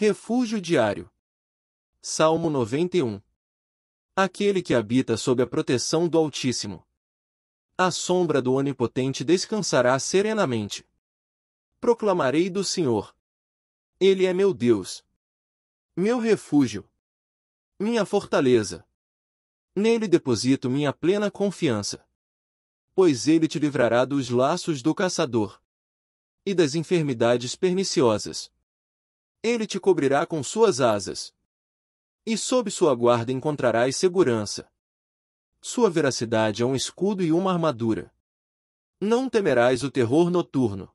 Refúgio diário. Salmo 91. Aquele que habita sob a proteção do Altíssimo. A sombra do Onipotente descansará serenamente. Proclamarei do Senhor. Ele é meu Deus. Meu refúgio. Minha fortaleza. Nele deposito minha plena confiança. Pois ele te livrará dos laços do caçador e das enfermidades perniciosas. Ele te cobrirá com suas asas. E sob sua guarda encontrarás segurança. Sua veracidade é um escudo e uma armadura. Não temerás o terror noturno,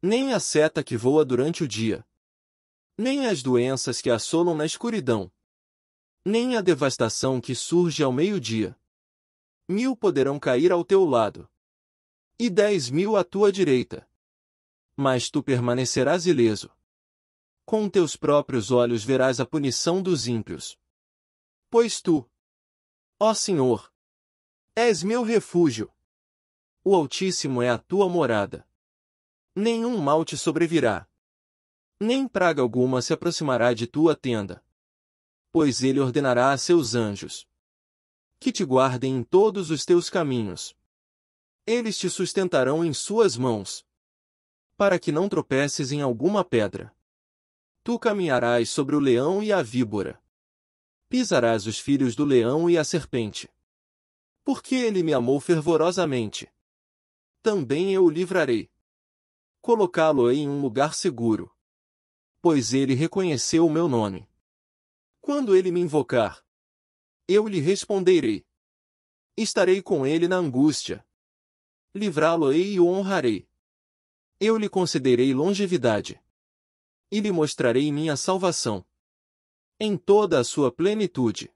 nem a seta que voa durante o dia, nem as doenças que assolam na escuridão, nem a devastação que surge ao meio-dia. Mil poderão cair ao teu lado, e dez mil à tua direita. Mas tu permanecerás ileso com teus próprios olhos verás a punição dos ímpios. Pois tu, ó Senhor, és meu refúgio. O Altíssimo é a tua morada. Nenhum mal te sobrevirá. Nem praga alguma se aproximará de tua tenda. Pois ele ordenará a seus anjos que te guardem em todos os teus caminhos. Eles te sustentarão em suas mãos, para que não tropeces em alguma pedra. Tu caminharás sobre o leão e a víbora. Pisarás os filhos do leão e a serpente. Porque ele me amou fervorosamente. Também eu o livrarei. Colocá-lo em um lugar seguro. Pois ele reconheceu o meu nome. Quando ele me invocar, eu lhe responderei. Estarei com ele na angústia. Livrá-lo-ei e o honrarei. Eu lhe concederei longevidade e lhe mostrarei minha salvação em toda a sua plenitude.